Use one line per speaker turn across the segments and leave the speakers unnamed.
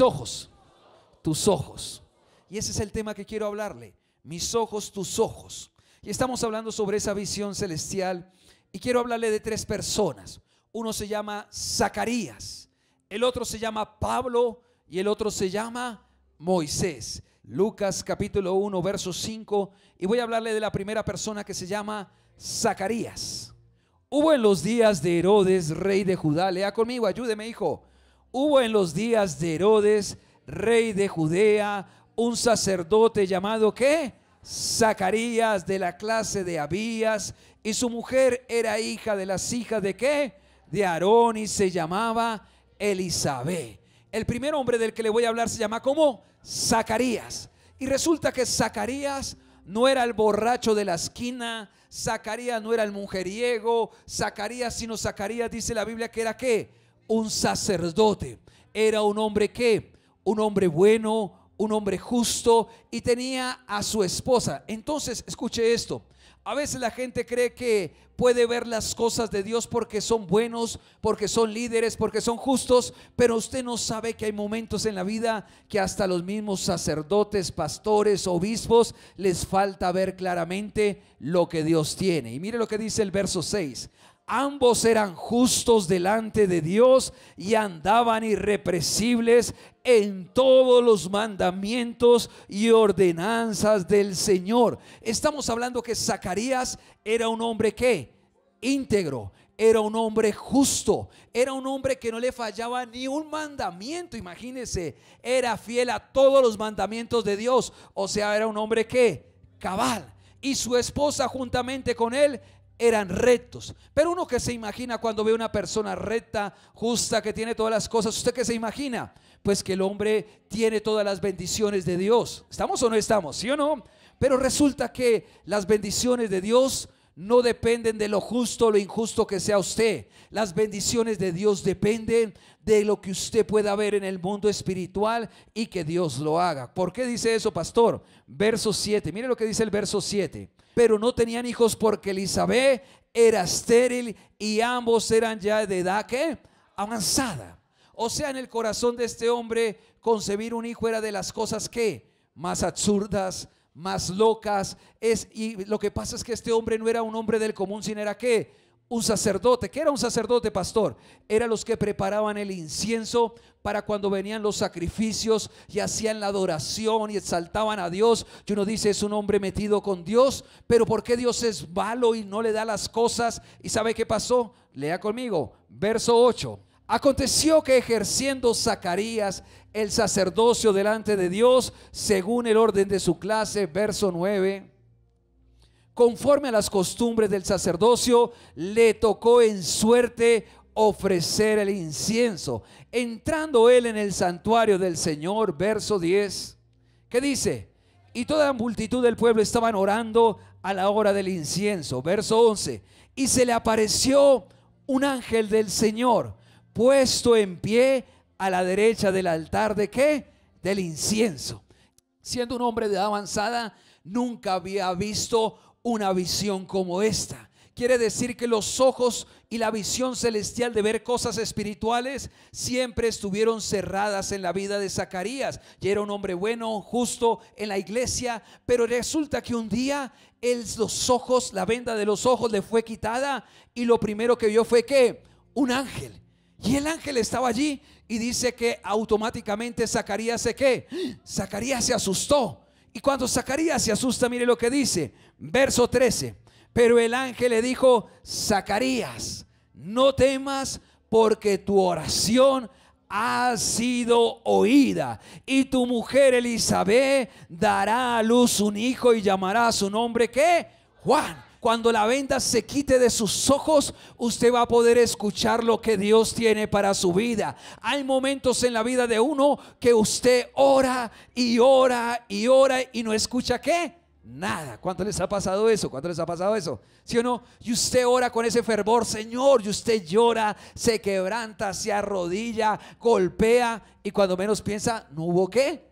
ojos, tus ojos. Y ese es el tema que quiero hablarle. Mis ojos, tus ojos. Y estamos hablando sobre esa visión celestial. Y quiero hablarle de tres personas. Uno se llama Zacarías, el otro se llama Pablo y el otro se llama Moisés. Lucas capítulo 1, verso 5. Y voy a hablarle de la primera persona que se llama Zacarías. Hubo en los días de Herodes, rey de Judá, lea conmigo, ayúdeme hijo, Hubo en los días de Herodes, rey de Judea, un sacerdote llamado ¿qué? Zacarías de la clase de Abías y su mujer era hija de las hijas de qué? De Aarón y se llamaba Elizabeth. El primer hombre del que le voy a hablar se llama como Zacarías. Y resulta que Zacarías no era el borracho de la esquina, Zacarías no era el mujeriego, Zacarías sino Zacarías dice la Biblia que era qué? un sacerdote. Era un hombre que, un hombre bueno, un hombre justo y tenía a su esposa. Entonces, escuche esto. A veces la gente cree que puede ver las cosas de Dios porque son buenos, porque son líderes, porque son justos, pero usted no sabe que hay momentos en la vida que hasta los mismos sacerdotes, pastores, obispos les falta ver claramente lo que Dios tiene. Y mire lo que dice el verso 6. Ambos eran justos delante de Dios y andaban irrepresibles en todos los mandamientos y ordenanzas del Señor. Estamos hablando que Zacarías era un hombre que íntegro, era un hombre justo, era un hombre que no le fallaba ni un mandamiento, imagínense, era fiel a todos los mandamientos de Dios, o sea, era un hombre que cabal. Y su esposa juntamente con él eran rectos. Pero uno que se imagina cuando ve una persona recta, justa, que tiene todas las cosas, ¿usted qué se imagina? Pues que el hombre tiene todas las bendiciones de Dios. ¿Estamos o no estamos? ¿Sí o no? Pero resulta que las bendiciones de Dios no dependen de lo justo o lo injusto que sea usted. Las bendiciones de Dios dependen de lo que usted pueda ver en el mundo espiritual y que Dios lo haga. ¿Por qué dice eso, pastor? Verso 7. Mire lo que dice el verso 7 pero no tenían hijos porque Elizabeth era estéril y ambos eran ya de edad ¿qué? avanzada. O sea, en el corazón de este hombre, concebir un hijo era de las cosas que más absurdas, más locas. Es, y lo que pasa es que este hombre no era un hombre del común, sino era que un sacerdote. que era un sacerdote, pastor? Era los que preparaban el incienso para cuando venían los sacrificios y hacían la adoración y exaltaban a Dios. Y uno dice, es un hombre metido con Dios, pero ¿por qué Dios es malo y no le da las cosas? ¿Y sabe qué pasó? Lea conmigo, verso 8. Aconteció que ejerciendo Zacarías el sacerdocio delante de Dios, según el orden de su clase, verso 9 conforme a las costumbres del sacerdocio, le tocó en suerte ofrecer el incienso. Entrando él en el santuario del Señor, verso 10, ¿qué dice? Y toda la multitud del pueblo estaban orando a la hora del incienso, verso 11. Y se le apareció un ángel del Señor, puesto en pie a la derecha del altar de qué? Del incienso. Siendo un hombre de avanzada, nunca había visto una visión como esta. Quiere decir que los ojos y la visión celestial de ver cosas espirituales siempre estuvieron cerradas en la vida de Zacarías. y era un hombre bueno, justo en la iglesia, pero resulta que un día los ojos, la venda de los ojos le fue quitada y lo primero que vio fue que un ángel. Y el ángel estaba allí y dice que automáticamente Zacarías se qué? Zacarías se asustó y cuando Zacarías se asusta, mire lo que dice, verso 13. Pero el ángel le dijo, Zacarías, no temas porque tu oración ha sido oída y tu mujer Elizabeth dará a luz un hijo y llamará a su nombre que Juan cuando la venda se quite de sus ojos, usted va a poder escuchar lo que Dios tiene para su vida. Hay momentos en la vida de uno que usted ora y ora y ora y no escucha qué. Nada. ¿Cuánto les ha pasado eso? ¿Cuánto les ha pasado eso? si o no? Y usted ora con ese fervor, Señor, y usted llora, se quebranta, se arrodilla, golpea, y cuando menos piensa, no hubo qué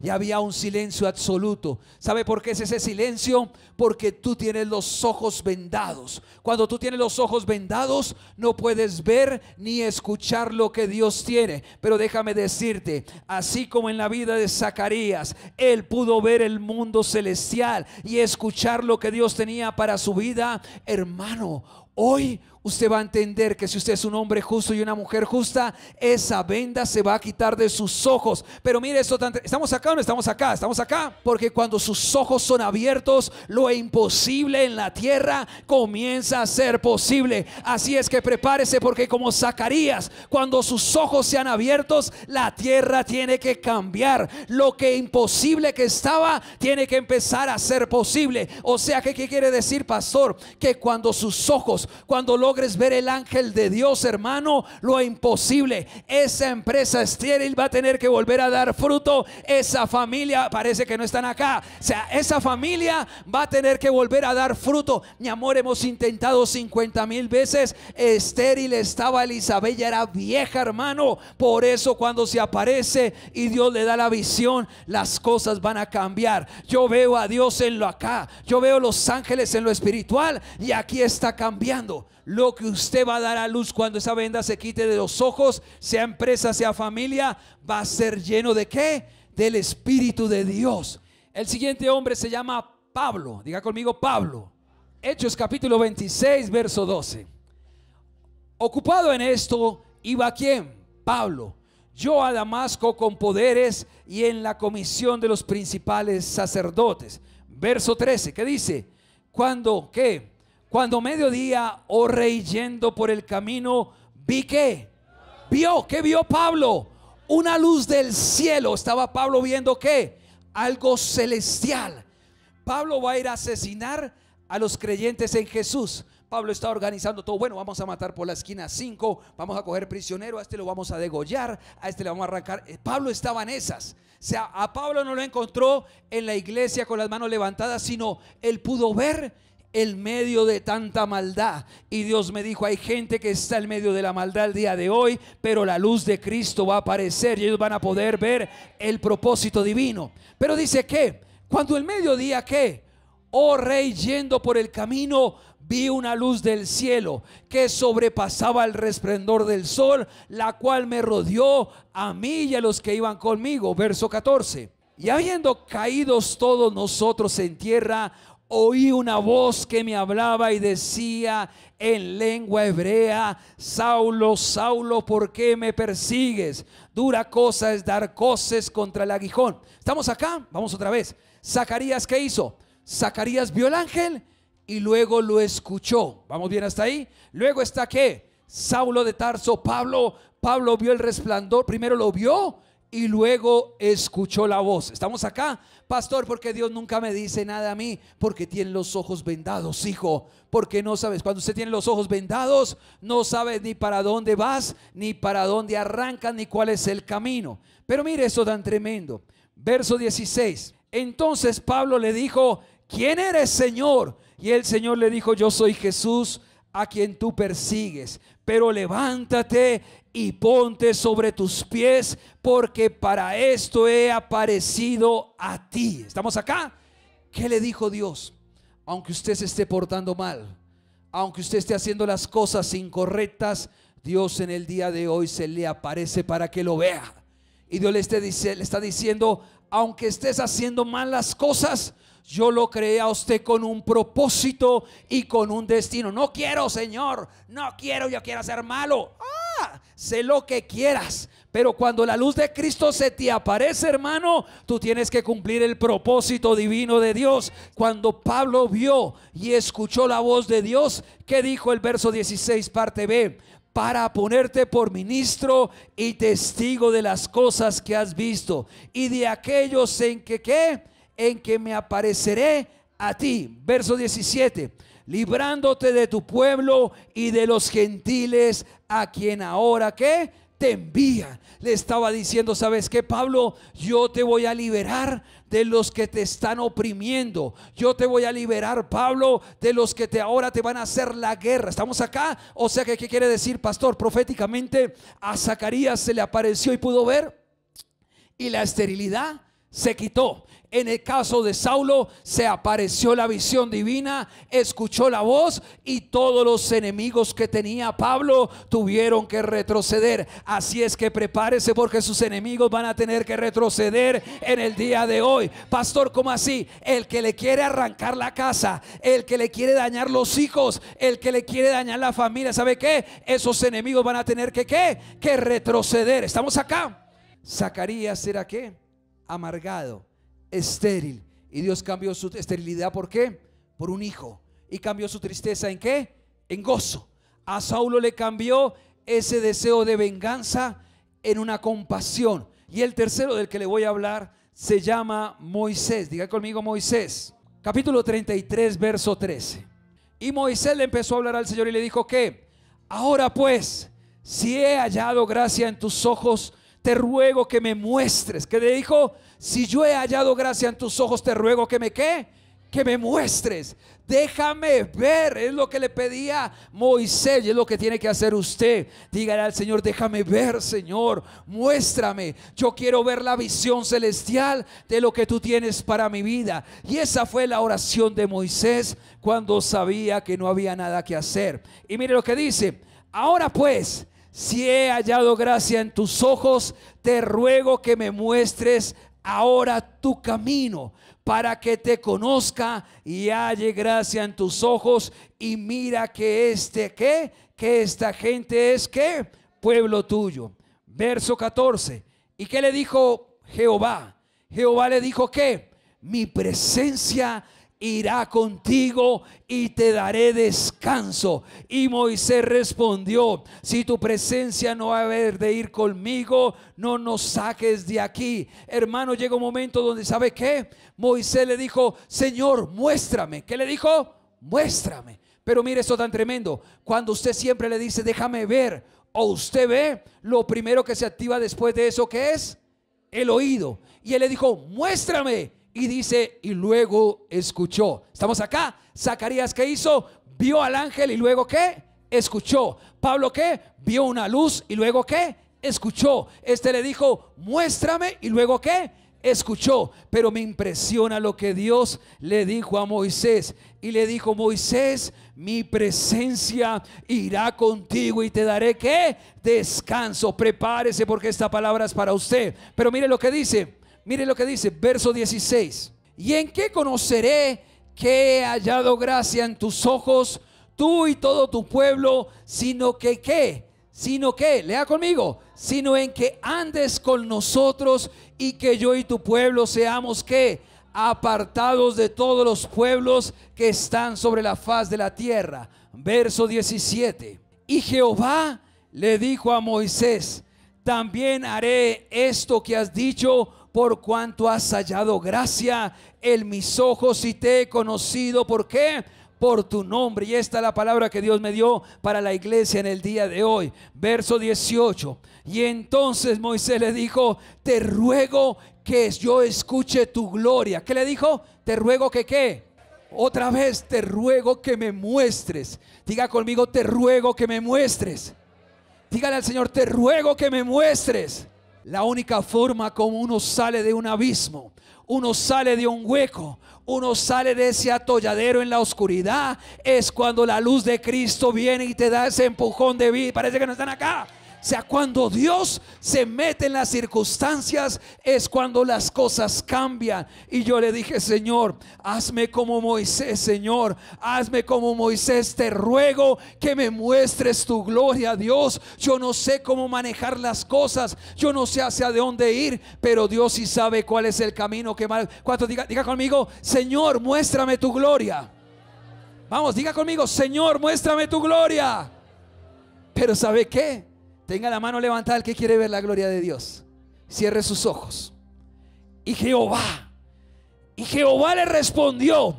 y había un silencio absoluto. ¿Sabe por qué es ese silencio? Porque tú tienes los ojos vendados. Cuando tú tienes los ojos vendados, no puedes ver ni escuchar lo que Dios tiene. Pero déjame decirte, así como en la vida de Zacarías, él pudo ver el mundo celestial y escuchar lo que Dios tenía para su vida, hermano, hoy usted va a entender que si usted es un hombre justo y una mujer justa, esa venda se va a quitar de sus ojos. Pero mire esto, ¿estamos acá o no estamos acá? Estamos acá. Porque cuando sus ojos son abiertos, lo imposible en la tierra comienza a ser posible. Así es que prepárese porque como Zacarías, cuando sus ojos sean abiertos, la tierra tiene que cambiar. Lo que imposible que estaba, tiene que empezar a ser posible. O sea, que qué quiere decir, pastor? Que cuando sus ojos, cuando logran es ver el ángel de Dios, hermano, lo imposible. Esa empresa estéril va a tener que volver a dar fruto. Esa familia, parece que no están acá. O sea, esa familia va a tener que volver a dar fruto. Mi amor, hemos intentado 50 mil veces. Estéril estaba Elizabeth, ya era vieja, hermano. Por eso cuando se aparece y Dios le da la visión, las cosas van a cambiar. Yo veo a Dios en lo acá. Yo veo los ángeles en lo espiritual y aquí está cambiando lo que usted va a dar a luz cuando esa venda se quite de los ojos, sea empresa, sea familia, va a ser lleno de qué? Del Espíritu de Dios. El siguiente hombre se llama Pablo. Diga conmigo Pablo. Hechos capítulo 26, verso 12. Ocupado en esto, iba quién? Pablo. Yo a Damasco con poderes y en la comisión de los principales sacerdotes. Verso 13, ¿qué dice? Cuando, ¿qué? Cuando mediodía, o oh yendo por el camino, vi que, vio, que vio Pablo? Una luz del cielo. Estaba Pablo viendo que algo celestial. Pablo va a ir a asesinar a los creyentes en Jesús. Pablo está organizando todo. Bueno, vamos a matar por la esquina 5, vamos a coger prisionero, a este lo vamos a degollar, a este le vamos a arrancar. Eh, Pablo estaba en esas. O sea, a Pablo no lo encontró en la iglesia con las manos levantadas, sino él pudo ver el medio de tanta maldad. Y Dios me dijo, hay gente que está en medio de la maldad el día de hoy, pero la luz de Cristo va a aparecer y ellos van a poder ver el propósito divino. Pero dice que, cuando el mediodía que, oh rey, yendo por el camino, vi una luz del cielo que sobrepasaba el resplandor del sol, la cual me rodeó a mí y a los que iban conmigo. Verso 14. Y habiendo caídos todos nosotros en tierra, oí una voz que me hablaba y decía en lengua hebrea, Saulo, Saulo, ¿por qué me persigues? Dura cosa es dar coces contra el aguijón. ¿Estamos acá? Vamos otra vez. Zacarías, ¿qué hizo? Zacarías vio el ángel y luego lo escuchó. ¿Vamos bien hasta ahí? Luego está qué? Saulo de Tarso, Pablo, Pablo vio el resplandor, primero lo vio y luego escuchó la voz. ¿Estamos acá? Pastor, porque Dios nunca me dice nada a mí, porque tiene los ojos vendados, hijo, porque no sabes, cuando usted tiene los ojos vendados, no sabes ni para dónde vas, ni para dónde arrancas, ni cuál es el camino. Pero mire eso tan tremendo. Verso 16. Entonces Pablo le dijo, ¿quién eres, Señor? Y el Señor le dijo, yo soy Jesús a quien tú persigues, pero levántate y ponte sobre tus pies, porque para esto he aparecido a ti. ¿Estamos acá? ¿Qué le dijo Dios? Aunque usted se esté portando mal, aunque usted esté haciendo las cosas incorrectas, Dios en el día de hoy se le aparece para que lo vea. Y Dios le, le está diciendo, aunque estés haciendo mal las cosas, yo lo creé a usted con un propósito y con un destino. No quiero, Señor, no quiero, yo quiero ser malo. Ah, sé lo que quieras, pero cuando la luz de Cristo se te aparece, hermano, tú tienes que cumplir el propósito divino de Dios. Cuando Pablo vio y escuchó la voz de Dios, que dijo el verso 16, parte B? para ponerte por ministro y testigo de las cosas que has visto y de aquellos en que qué, en que me apareceré a ti. Verso 17 librándote de tu pueblo y de los gentiles a quien ahora que te envía Le estaba diciendo, ¿sabes qué, Pablo? Yo te voy a liberar de los que te están oprimiendo. Yo te voy a liberar, Pablo, de los que te ahora te van a hacer la guerra. ¿Estamos acá? O sea, que qué quiere decir, pastor? Proféticamente a Zacarías se le apareció y pudo ver y la esterilidad se quitó. En el caso de Saulo se apareció la visión divina, escuchó la voz y todos los enemigos que tenía Pablo tuvieron que retroceder. Así es que prepárese porque sus enemigos van a tener que retroceder en el día de hoy. Pastor, ¿cómo así? El que le quiere arrancar la casa, el que le quiere dañar los hijos, el que le quiere dañar la familia, ¿sabe qué? Esos enemigos van a tener que qué? Que retroceder. Estamos acá. Zacarías era qué? Amargado estéril. Y Dios cambió su esterilidad, ¿por qué? Por un hijo. Y cambió su tristeza en qué? En gozo. A Saulo le cambió ese deseo de venganza en una compasión. Y el tercero del que le voy a hablar se llama Moisés. Diga conmigo Moisés. Capítulo 33, verso 13. Y Moisés le empezó a hablar al Señor y le dijo que, ahora pues, si he hallado gracia en tus ojos, te ruego que me muestres. Que le dijo, si yo he hallado gracia en tus ojos, te ruego que me qué, que me muestres. Déjame ver, es lo que le pedía Moisés y es lo que tiene que hacer usted. Dígale al Señor, déjame ver, Señor, muéstrame. Yo quiero ver la visión celestial de lo que tú tienes para mi vida. Y esa fue la oración de Moisés cuando sabía que no había nada que hacer. Y mire lo que dice, ahora pues, si he hallado gracia en tus ojos, te ruego que me muestres ahora tu camino para que te conozca y halle gracia en tus ojos y mira que este que, que esta gente es que pueblo tuyo. Verso 14. ¿Y qué le dijo Jehová? Jehová le dijo que mi presencia irá contigo y te daré descanso. Y Moisés respondió, si tu presencia no haber de ir conmigo, no nos saques de aquí. Hermano, llega un momento donde, ¿sabe qué? Moisés le dijo, Señor, muéstrame. ¿Qué le dijo? Muéstrame. Pero mire esto tan tremendo. Cuando usted siempre le dice, déjame ver, o usted ve, lo primero que se activa después de eso, que es? El oído. Y él le dijo, muéstrame. Y dice, y luego escuchó. ¿Estamos acá? Zacarías, ¿qué hizo? Vio al ángel y luego ¿qué? Escuchó. Pablo, ¿qué? Vio una luz y luego ¿qué? Escuchó. Este le dijo, muéstrame y luego ¿qué? Escuchó. Pero me impresiona lo que Dios le dijo a Moisés. Y le dijo, Moisés, mi presencia irá contigo y te daré ¿qué? Descanso. Prepárese porque esta palabra es para usted. Pero mire lo que dice Mire lo que dice, verso 16. ¿Y en qué conoceré que he hallado gracia en tus ojos, tú y todo tu pueblo, sino que qué? Sino que, lea conmigo, sino en que andes con nosotros y que yo y tu pueblo seamos que apartados de todos los pueblos que están sobre la faz de la tierra. Verso 17. Y Jehová le dijo a Moisés, también haré esto que has dicho por cuanto has hallado gracia en mis ojos y te he conocido. ¿Por qué? por tu nombre. Y esta es la palabra que Dios me dio para la iglesia en el día de hoy. Verso 18. Y entonces Moisés le dijo, te ruego que yo escuche tu gloria. ¿Qué le dijo? Te ruego que qué. Otra vez te ruego que me muestres. Diga conmigo, te ruego que me muestres. Dígale al Señor, te ruego que me muestres. La única forma como uno sale de un abismo, uno sale de un hueco, uno sale de ese atolladero en la oscuridad, es cuando la luz de Cristo viene y te da ese empujón de vida. Parece que no están acá sea, cuando Dios se mete en las circunstancias es cuando las cosas cambian. Y yo le dije, Señor, hazme como Moisés, Señor, hazme como Moisés, te ruego que me muestres tu gloria, Dios. Yo no sé cómo manejar las cosas, yo no sé hacia dónde ir, pero Dios sí sabe cuál es el camino que mal. cuando diga, diga conmigo, Señor, muéstrame tu gloria. Vamos, diga conmigo, Señor, muéstrame tu gloria. Pero ¿sabe qué? Tenga la mano levantada el que quiere ver la gloria de Dios. Cierre sus ojos. Y Jehová, y Jehová le respondió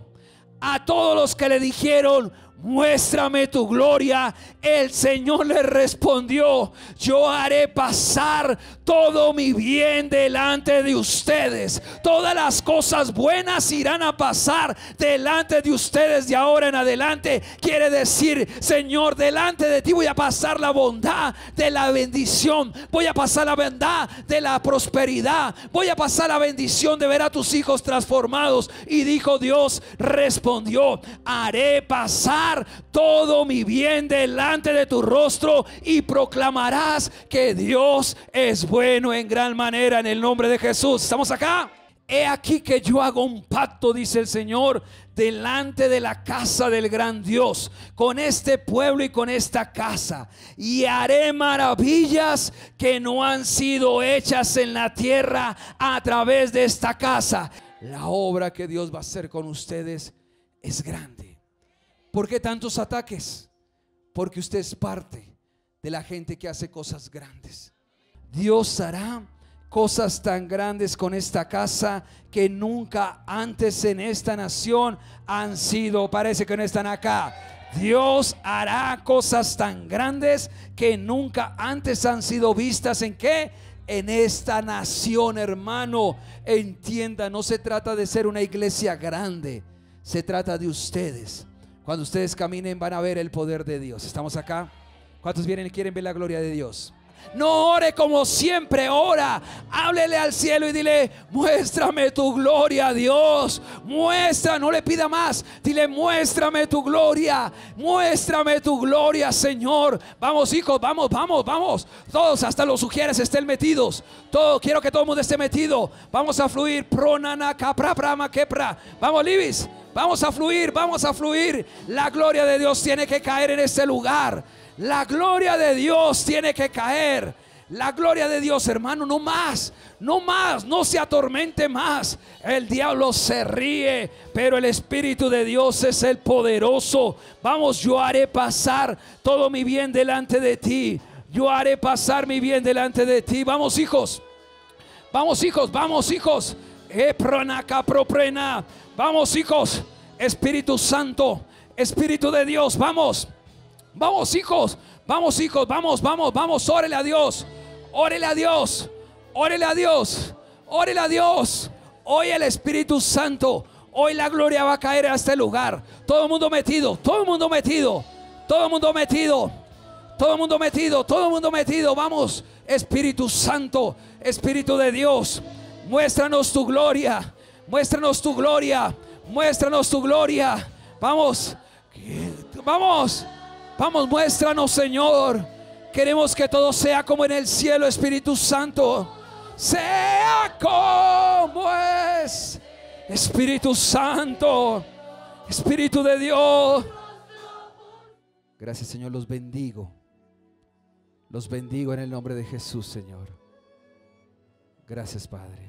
a todos los que le dijeron, muéstrame tu gloria el Señor le respondió, yo haré pasar todo mi bien delante de ustedes. Todas las cosas buenas irán a pasar delante de ustedes de ahora en adelante. Quiere decir, Señor, delante de ti voy a pasar la bondad de la bendición. Voy a pasar la bondad de la prosperidad. Voy a pasar la bendición de ver a tus hijos transformados. Y dijo Dios, respondió, haré pasar todo mi bien delante delante de tu rostro y proclamarás que Dios es bueno en gran manera en el nombre de Jesús. ¿Estamos acá? He aquí que yo hago un pacto, dice el Señor, delante de la casa del gran Dios, con este pueblo y con esta casa. Y haré maravillas que no han sido hechas en la tierra a través de esta casa. La obra que Dios va a hacer con ustedes es grande. ¿Por qué tantos ataques? porque usted es parte de la gente que hace cosas grandes. Dios hará cosas tan grandes con esta casa que nunca antes en esta nación han sido, parece que no están acá. Dios hará cosas tan grandes que nunca antes han sido vistas en qué? En esta nación, hermano. Entienda, no se trata de ser una iglesia grande, se trata de ustedes cuando ustedes caminen van a ver el poder de Dios. ¿Estamos acá? ¿Cuántos vienen y quieren ver la gloria de Dios? No ore como siempre, ora. Háblele al cielo y dile, muéstrame tu gloria, Dios. Muestra, no le pida más. Dile, muéstrame tu gloria. Muéstrame tu gloria, Señor. Vamos, hijos, vamos, vamos, vamos. Todos, hasta los sugieres estén metidos. Todo, quiero que todo el mundo esté metido. Vamos a fluir. Pronana, capra, prama, Vamos, Libis. Vamos a fluir, vamos a fluir. La gloria de Dios tiene que caer en este lugar. La gloria de Dios tiene que caer. La gloria de Dios, hermano, no más, no más, no se atormente más. El diablo se ríe, pero el Espíritu de Dios es el poderoso. Vamos, yo haré pasar todo mi bien delante de ti. Yo haré pasar mi bien delante de ti. Vamos, hijos. Vamos, hijos, vamos, hijos. Vamos hijos, Espíritu Santo, Espíritu de Dios, vamos. Vamos hijos, vamos hijos, vamos, vamos, vamos, órele a Dios, órele a Dios, órele a Dios, órele a Dios. Hoy el Espíritu Santo, hoy la gloria va a caer a este lugar. Todo el mundo metido, todo el mundo metido, todo el mundo metido, todo el mundo metido, todo el mundo metido. Vamos, Espíritu Santo, Espíritu de Dios. Muéstranos tu gloria. Muéstranos tu gloria. Muéstranos tu gloria. Vamos. Vamos. Vamos, muéstranos, Señor. Queremos que todo sea como en el cielo, Espíritu Santo. Sea como es. Espíritu Santo. Espíritu de Dios. Gracias, Señor. Los bendigo. Los bendigo en el nombre de Jesús, Señor. Gracias, Padre.